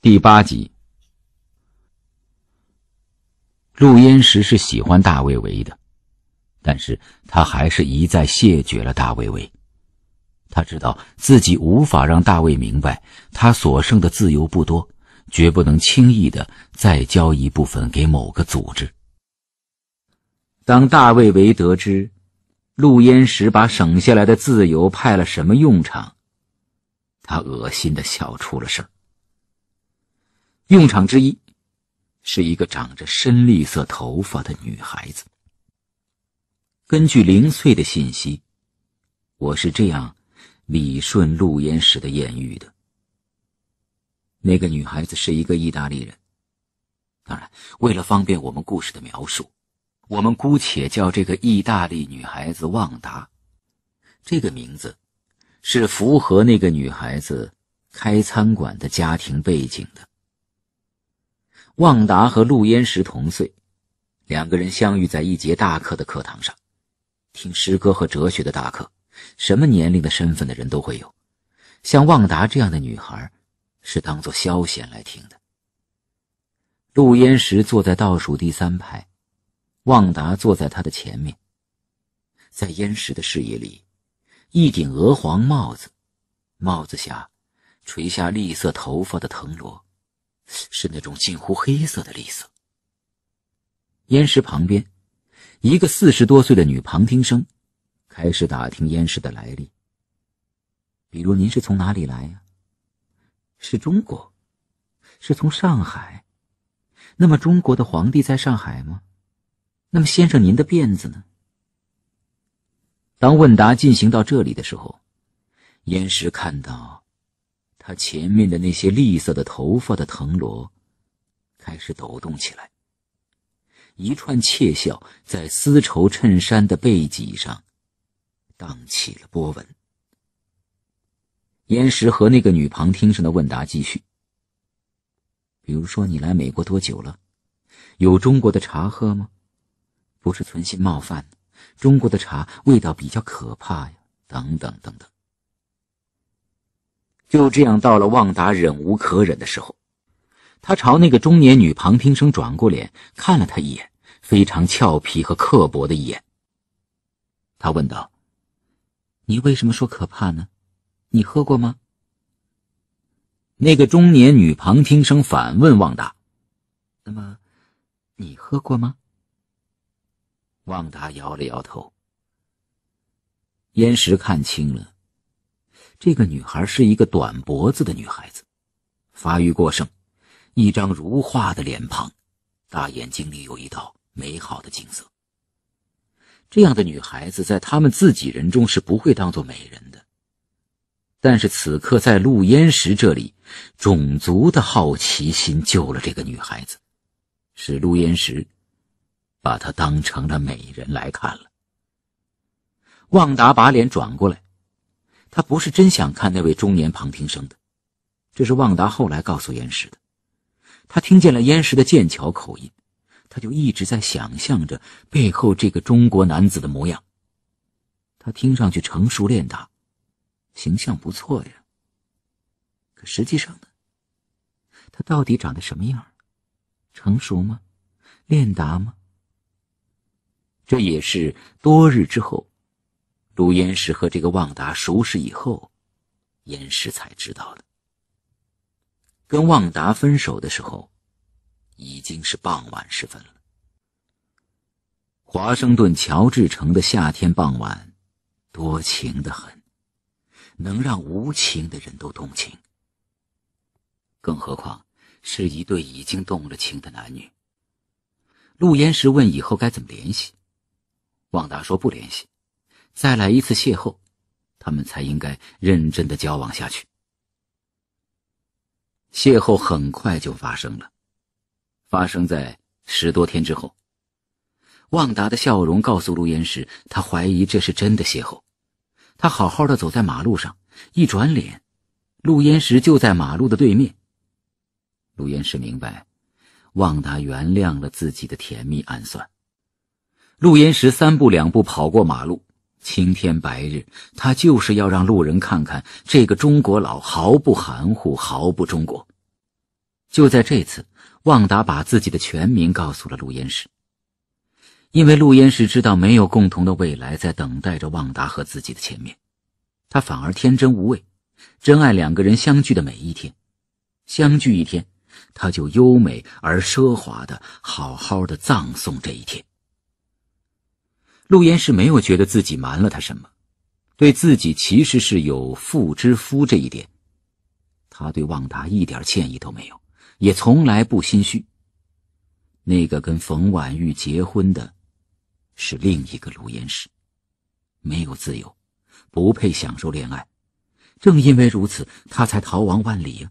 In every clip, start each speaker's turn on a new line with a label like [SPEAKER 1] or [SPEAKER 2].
[SPEAKER 1] 第八集，陆焉识是喜欢大卫维的，但是他还是一再谢绝了大卫维。他知道自己无法让大卫明白，他所剩的自由不多，绝不能轻易的再交一部分给某个组织。当大卫维得知陆焉识把省下来的自由派了什么用场，他恶心的笑出了声用场之一，是一个长着深绿色头发的女孩子。根据零碎的信息，我是这样理顺陆岩石的艳遇的：那个女孩子是一个意大利人。当然，为了方便我们故事的描述，我们姑且叫这个意大利女孩子旺达。这个名字是符合那个女孩子开餐馆的家庭背景的。旺达和陆焉识同岁，两个人相遇在一节大课的课堂上，听诗歌和哲学的大课，什么年龄、的身份的人都会有。像旺达这样的女孩，是当做消遣来听的。陆焉识坐在倒数第三排，旺达坐在他的前面。在焉识的视野里，一顶鹅黄帽子，帽子下垂下栗色头发的藤萝。是那种近乎黑色的绿色。烟石旁边，一个四十多岁的女旁听生开始打听烟石的来历。比如您是从哪里来呀？是中国？是从上海？那么中国的皇帝在上海吗？那么先生，您的辫子呢？当问答进行到这里的时候，烟石看到。他前面的那些栗色的头发的藤萝，开始抖动起来。一串窃笑在丝绸衬衫的背脊上荡起了波纹。岩石和那个女旁听生的问答继续：“比如说，你来美国多久了？有中国的茶喝吗？不是存心冒犯，中国的茶味道比较可怕呀。等等等等。就这样到了旺达忍无可忍的时候，他朝那个中年女旁听生转过脸，看了他一眼，非常俏皮和刻薄的一眼。他问道：“你为什么说可怕呢？你喝过吗？”那个中年女旁听生反问旺达：“那么，你喝过吗？”旺达摇了摇头。岩石看清了。这个女孩是一个短脖子的女孩子，发育过剩，一张如画的脸庞，大眼睛里有一道美好的景色。这样的女孩子在他们自己人中是不会当做美人的，但是此刻在陆烟石这里，种族的好奇心救了这个女孩子，是陆烟石把她当成了美人来看了。旺达把脸转过来。他不是真想看那位中年旁听生的，这是旺达后来告诉岩石的。他听见了岩石的剑桥口音，他就一直在想象着背后这个中国男子的模样。他听上去成熟练达，形象不错呀。可实际上呢，他到底长得什么样？成熟吗？练达吗？这也是多日之后。陆延石和这个旺达熟识以后，延石才知道的。跟旺达分手的时候，已经是傍晚时分了。华盛顿乔治城的夏天傍晚，多情的很，能让无情的人都动情。更何况是一对已经动了情的男女。陆延石问以后该怎么联系，旺达说不联系。再来一次邂逅，他们才应该认真的交往下去。邂逅很快就发生了，发生在十多天之后。旺达的笑容告诉陆岩石，他怀疑这是真的邂逅。他好好的走在马路上，一转脸，陆岩石就在马路的对面。陆岩石明白，旺达原谅了自己的甜蜜暗算。陆岩石三步两步跑过马路。青天白日，他就是要让路人看看这个中国佬毫不含糊、毫不中国。就在这次，旺达把自己的全名告诉了陆音师，因为陆音师知道没有共同的未来在等待着旺达和自己的前面，他反而天真无畏，珍爱两个人相聚的每一天，相聚一天，他就优美而奢华的好好的葬送这一天。陆焉石没有觉得自己瞒了他什么，对自己其实是有妇之夫这一点，他对旺达一点歉意都没有，也从来不心虚。那个跟冯婉玉结婚的，是另一个陆焉石，没有自由，不配享受恋爱。正因为如此，他才逃亡万里呀。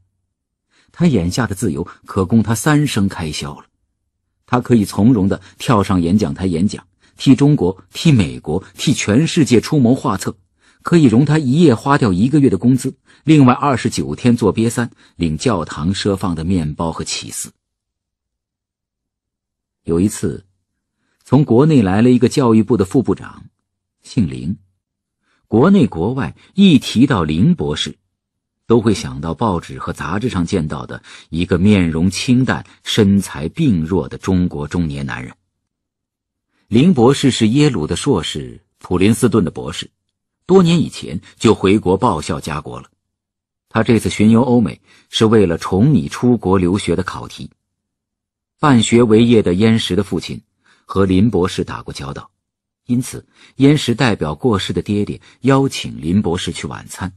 [SPEAKER 1] 他眼下的自由可供他三生开销了，他可以从容地跳上演讲台演讲。替中国、替美国、替全世界出谋划策，可以容他一夜花掉一个月的工资，另外二十九天做瘪三，领教堂设放的面包和起司。有一次，从国内来了一个教育部的副部长，姓林。国内国外一提到林博士，都会想到报纸和杂志上见到的一个面容清淡、身材病弱的中国中年男人。林博士是耶鲁的硕士，普林斯顿的博士，多年以前就回国报效家国了。他这次巡游欧美，是为了宠你出国留学的考题。办学为业的燕石的父亲，和林博士打过交道，因此燕石代表过世的爹爹邀请林博士去晚餐。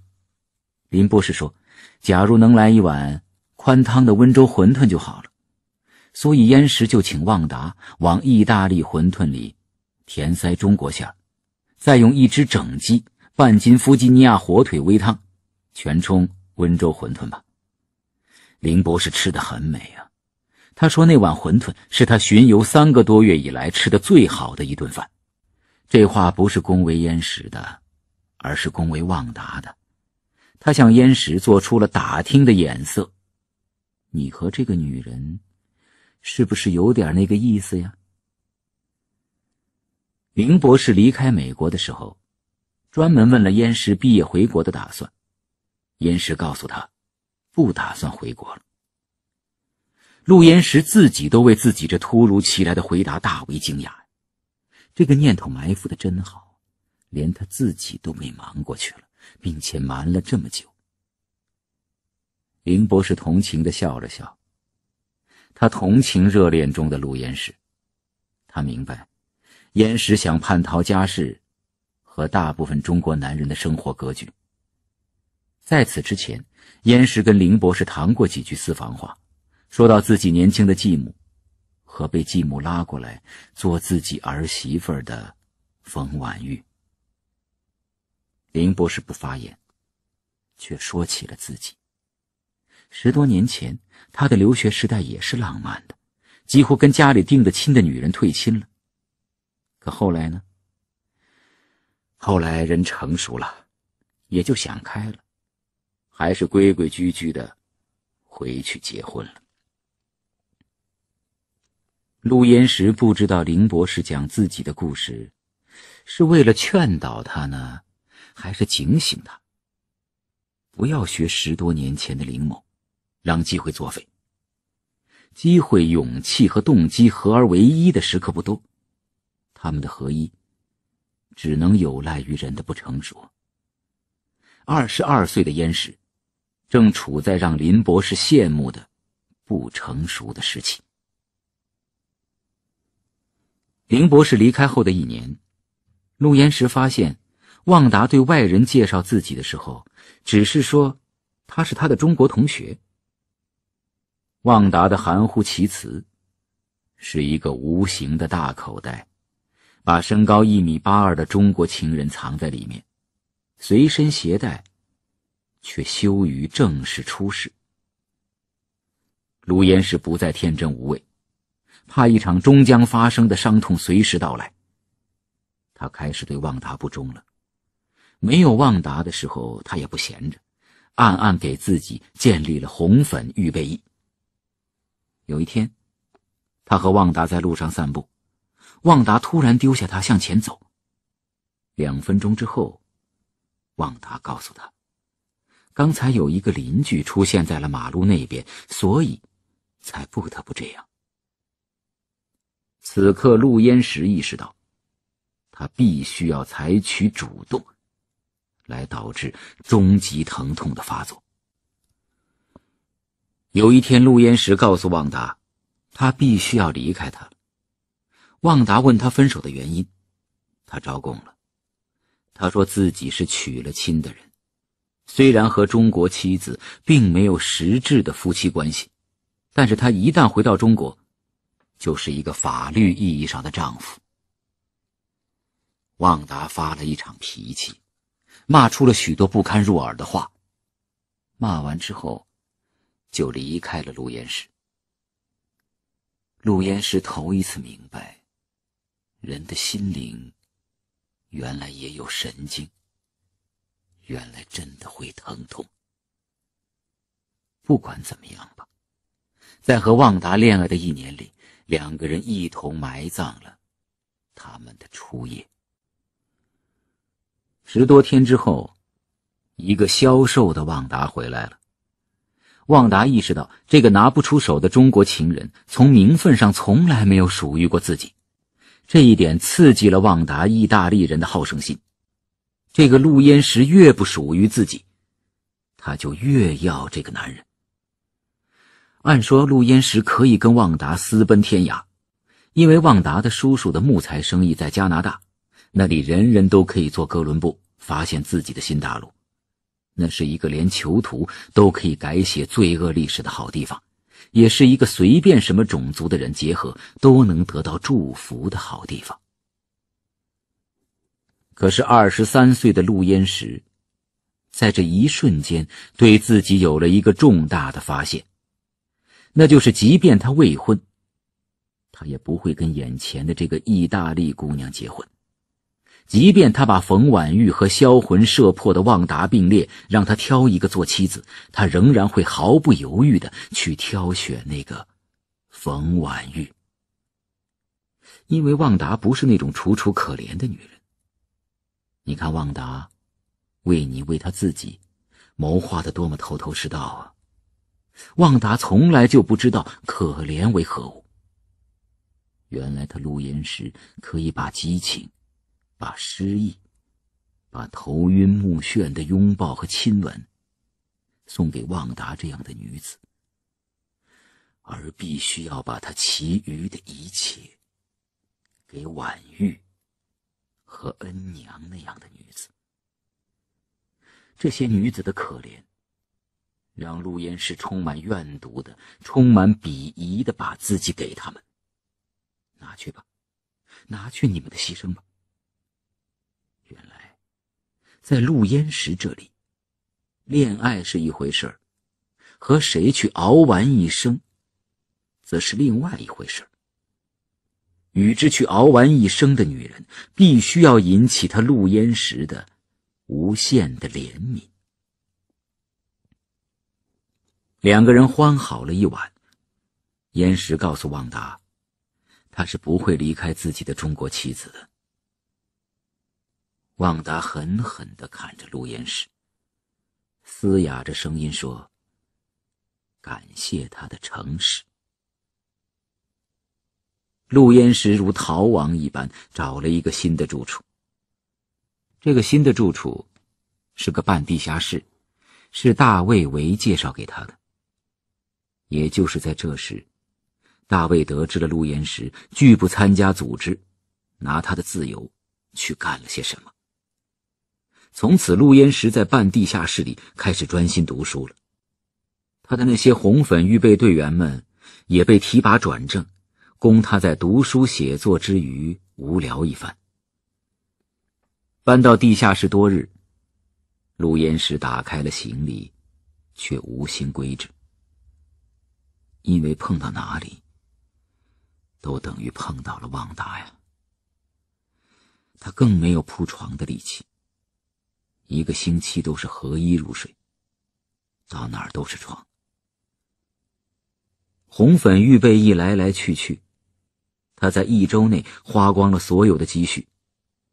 [SPEAKER 1] 林博士说：“假如能来一碗宽汤的温州馄饨就好了。”所以燕石就请旺达往意大利馄饨里填塞中国馅儿，再用一只整鸡、半斤弗吉尼亚火腿煨汤，全冲温州馄饨吧。林博士吃的很美啊，他说那碗馄饨是他巡游三个多月以来吃的最好的一顿饭。这话不是恭维燕石的，而是恭维旺达的。他向燕石做出了打听的眼色：“你和这个女人？”是不是有点那个意思呀？林博士离开美国的时候，专门问了严石毕业回国的打算。严石告诉他，不打算回国了。陆严石自己都为自己这突如其来的回答大为惊讶。这个念头埋伏的真好，连他自己都被瞒过去了，并且瞒了这么久。林博士同情的笑了笑。他同情热恋中的陆延石，他明白，延石想叛逃家世，和大部分中国男人的生活格局。在此之前，延石跟林博士谈过几句私房话，说到自己年轻的继母，和被继母拉过来做自己儿媳妇的冯婉玉。林博士不发言，却说起了自己。十多年前，他的留学时代也是浪漫的，几乎跟家里定的亲的女人退亲了。可后来呢？后来人成熟了，也就想开了，还是规规矩矩的回去结婚了。陆岩石不知道林博士讲自己的故事，是为了劝导他呢，还是警醒他，不要学十多年前的林某。让机会作废。机会、勇气和动机合而为一的时刻不多，他们的合一，只能有赖于人的不成熟。二十二岁的燕石，正处在让林博士羡慕的不成熟的时期。林博士离开后的一年，陆岩石发现，旺达对外人介绍自己的时候，只是说他是他的中国同学。旺达的含糊其辞，是一个无形的大口袋，把身高一米八二的中国情人藏在里面，随身携带，却羞于正式出示。卢岩石不再天真无畏，怕一场终将发生的伤痛随时到来。他开始对旺达不忠了。没有旺达的时候，他也不闲着，暗暗给自己建立了红粉预备役。有一天，他和旺达在路上散步，旺达突然丢下他向前走。两分钟之后，旺达告诉他，刚才有一个邻居出现在了马路那边，所以才不得不这样。此刻，陆焉识意识到，他必须要采取主动，来导致终极疼痛的发作。有一天，陆焉识告诉旺达，他必须要离开他了。旺达问他分手的原因，他招供了。他说自己是娶了亲的人，虽然和中国妻子并没有实质的夫妻关系，但是他一旦回到中国，就是一个法律意义上的丈夫。旺达发了一场脾气，骂出了许多不堪入耳的话。骂完之后。就离开了陆岩石。陆岩石头一次明白，人的心灵原来也有神经，原来真的会疼痛。不管怎么样吧，在和旺达恋爱的一年里，两个人一同埋葬了他们的初夜。十多天之后，一个消瘦的旺达回来了。旺达意识到，这个拿不出手的中国情人从名分上从来没有属于过自己，这一点刺激了旺达意大利人的好胜心。这个陆焉识越不属于自己，他就越要这个男人。按说，陆焉识可以跟旺达私奔天涯，因为旺达的叔叔的木材生意在加拿大，那里人人都可以做哥伦布发现自己的新大陆。那是一个连囚徒都可以改写罪恶历史的好地方，也是一个随便什么种族的人结合都能得到祝福的好地方。可是二十三岁的陆焉识，在这一瞬间，对自己有了一个重大的发现，那就是，即便他未婚，他也不会跟眼前的这个意大利姑娘结婚。即便他把冯婉玉和销魂摄魄的旺达并列，让他挑一个做妻子，他仍然会毫不犹豫的去挑选那个冯婉玉。因为旺达不是那种楚楚可怜的女人。你看，旺达为你为他自己谋划的多么头头是道啊！旺达从来就不知道可怜为何物。原来他录音时可以把激情。把诗意，把头晕目眩的拥抱和亲吻，送给旺达这样的女子，而必须要把他其余的一切，给婉玉和恩娘那样的女子。这些女子的可怜，让陆延石充满怨毒的、充满鄙夷的把自己给他们。拿去吧，拿去你们的牺牲吧。原来，在陆焉识这里，恋爱是一回事儿，和谁去熬完一生，则是另外一回事儿。与之去熬完一生的女人，必须要引起他陆焉识的无限的怜悯。两个人欢好了一晚，焉识告诉旺达，他是不会离开自己的中国妻子的。旺达狠狠的看着陆延石，嘶哑着声音说：“感谢他的诚实。”陆延石如逃亡一般找了一个新的住处。这个新的住处是个半地下室，是大卫维介绍给他的。也就是在这时，大卫得知了陆延石拒不参加组织，拿他的自由去干了些什么。从此，陆焉识在半地下室里开始专心读书了。他的那些红粉预备队员们也被提拔转正，供他在读书写作之余无聊一番。搬到地下室多日，陆焉识打开了行李，却无心归置，因为碰到哪里都等于碰到了旺达呀。他更没有铺床的力气。一个星期都是和衣入睡，到哪儿都是床。红粉预备役来来去去，他在一周内花光了所有的积蓄，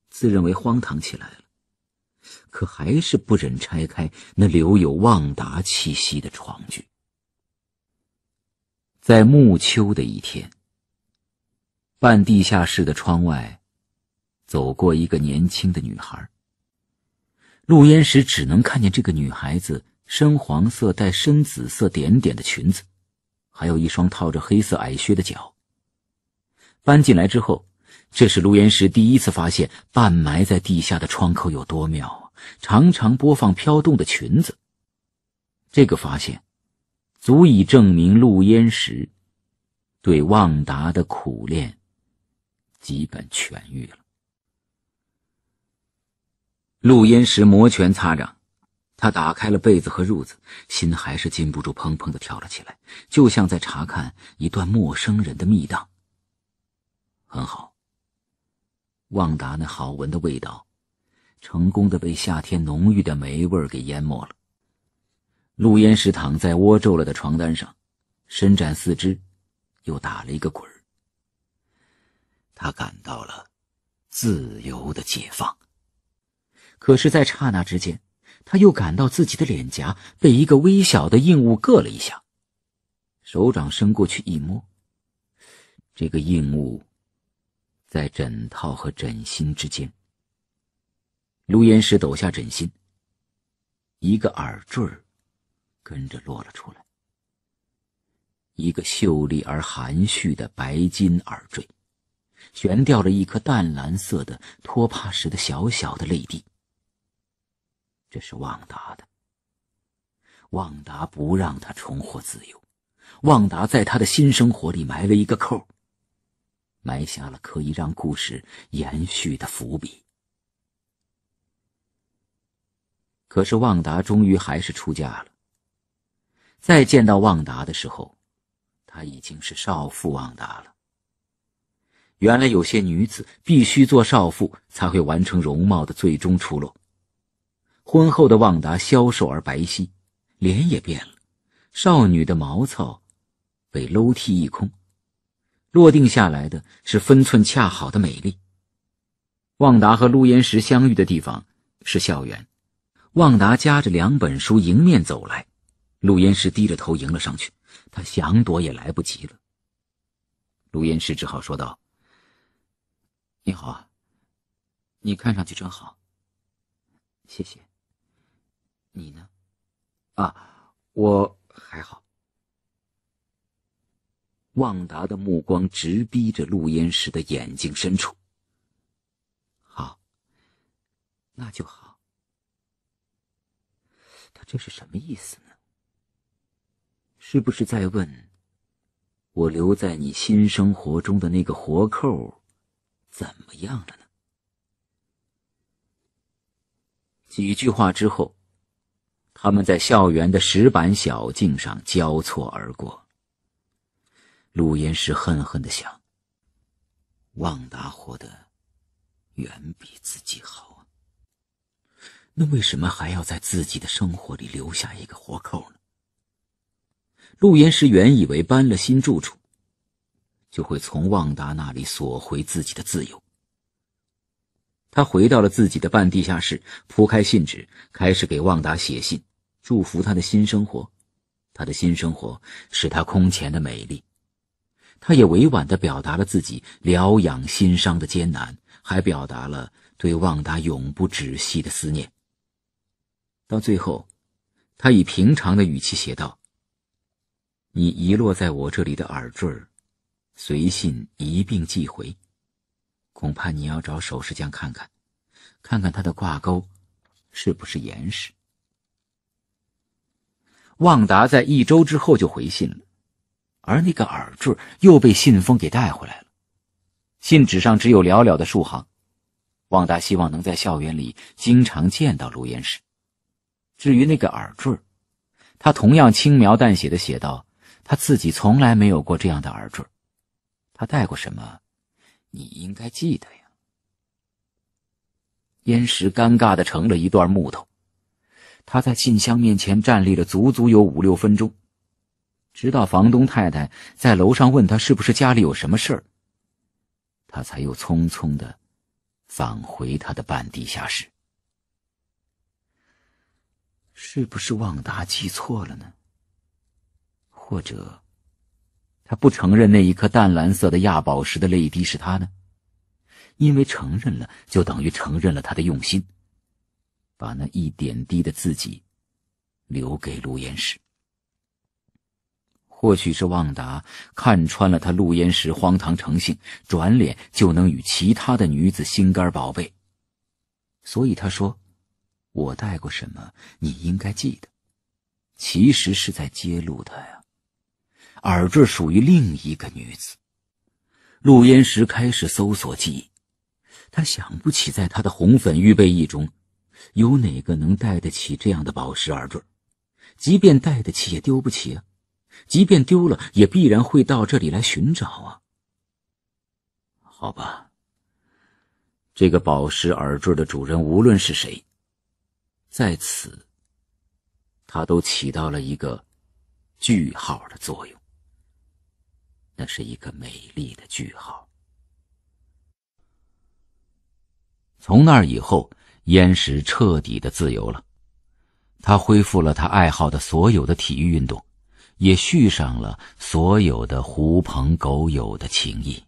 [SPEAKER 1] 自认为荒唐起来了，可还是不忍拆开那留有旺达气息的床具。在暮秋的一天，半地下室的窗外，走过一个年轻的女孩。陆音时只能看见这个女孩子深黄色带深紫色点点的裙子，还有一双套着黑色矮靴的脚。搬进来之后，这是陆音时第一次发现半埋在地下的窗口有多妙，常常播放飘动的裙子。这个发现，足以证明陆音时对旺达的苦练基本痊愈了。录音时，摩拳擦掌。他打开了被子和褥子，心还是禁不住砰砰的跳了起来，就像在查看一段陌生人的密档。很好，旺达那好闻的味道，成功的被夏天浓郁的霉味给淹没了。录音时，躺在窝皱了的床单上，伸展四肢，又打了一个滚他感到了自由的解放。可是，在刹那之间，他又感到自己的脸颊被一个微小的硬物硌了一下。手掌伸过去一摸，这个硬物在枕套和枕芯之间。陆岩石抖下枕芯，一个耳坠跟着落了出来。一个秀丽而含蓄的白金耳坠，悬吊着一颗淡蓝色的托帕石的小小的泪滴。这是旺达的。旺达不让他重获自由，旺达在他的新生活里埋了一个扣，埋下了可以让故事延续的伏笔。可是旺达终于还是出嫁了。再见到旺达的时候，她已经是少妇旺达了。原来有些女子必须做少妇，才会完成容貌的最终出落。婚后的旺达消瘦而白皙，脸也变了，少女的毛糙被搂剃一空，落定下来的是分寸恰好的美丽。旺达和陆岩石相遇的地方是校园，旺达夹着两本书迎面走来，陆岩石低着头迎了上去，他想躲也来不及了。陆岩石只好说道：“你好，啊，你看上去真好，谢谢。”你呢？啊，我还好。旺达的目光直逼着陆焉识的眼睛深处。好，那就好。他这是什么意思呢？是不是在问，我留在你新生活中的那个活扣，怎么样了呢？几句话之后。他们在校园的石板小径上交错而过。陆岩石恨恨的想：“旺达活得远比自己好，啊，那为什么还要在自己的生活里留下一个活口呢？”陆岩石原以为搬了新住处，就会从旺达那里索回自己的自由。他回到了自己的半地下室，铺开信纸，开始给旺达写信。祝福他的新生活，他的新生活使他空前的美丽。他也委婉地表达了自己疗养心伤的艰难，还表达了对旺达永不止息的思念。到最后，他以平常的语气写道：“你遗落在我这里的耳坠随信一并寄回。恐怕你要找首饰匠看看，看看他的挂钩是不是严实。”旺达在一周之后就回信了，而那个耳坠又被信封给带回来了。信纸上只有寥寥的数行。旺达希望能在校园里经常见到卢岩石。至于那个耳坠，他同样轻描淡写的写道：“他自己从来没有过这样的耳坠，他戴过什么，你应该记得呀。”岩石尴尬的成了一段木头。他在信箱面前站立了足足有五六分钟，直到房东太太在楼上问他是不是家里有什么事儿，他才又匆匆的返回他的半地下室。是不是旺达记错了呢？或者，他不承认那一颗淡蓝色的亚宝石的泪滴是他呢？因为承认了，就等于承认了他的用心。把那一点滴的自己留给陆岩石，或许是旺达看穿了他陆岩石荒唐成性，转脸就能与其他的女子心肝宝贝，所以他说：“我带过什么，你应该记得。”其实是在揭露他呀。耳坠属于另一个女子。陆岩石开始搜索记忆，他想不起在他的红粉预备役中。有哪个能戴得起这样的宝石耳坠？即便戴得起，也丢不起啊！即便丢了，也必然会到这里来寻找啊！好吧，这个宝石耳坠的主人，无论是谁，在此，他都起到了一个句号的作用。那是一个美丽的句号。从那以后。燕石彻底的自由了，他恢复了他爱好的所有的体育运动，也续上了所有的狐朋狗友的情谊。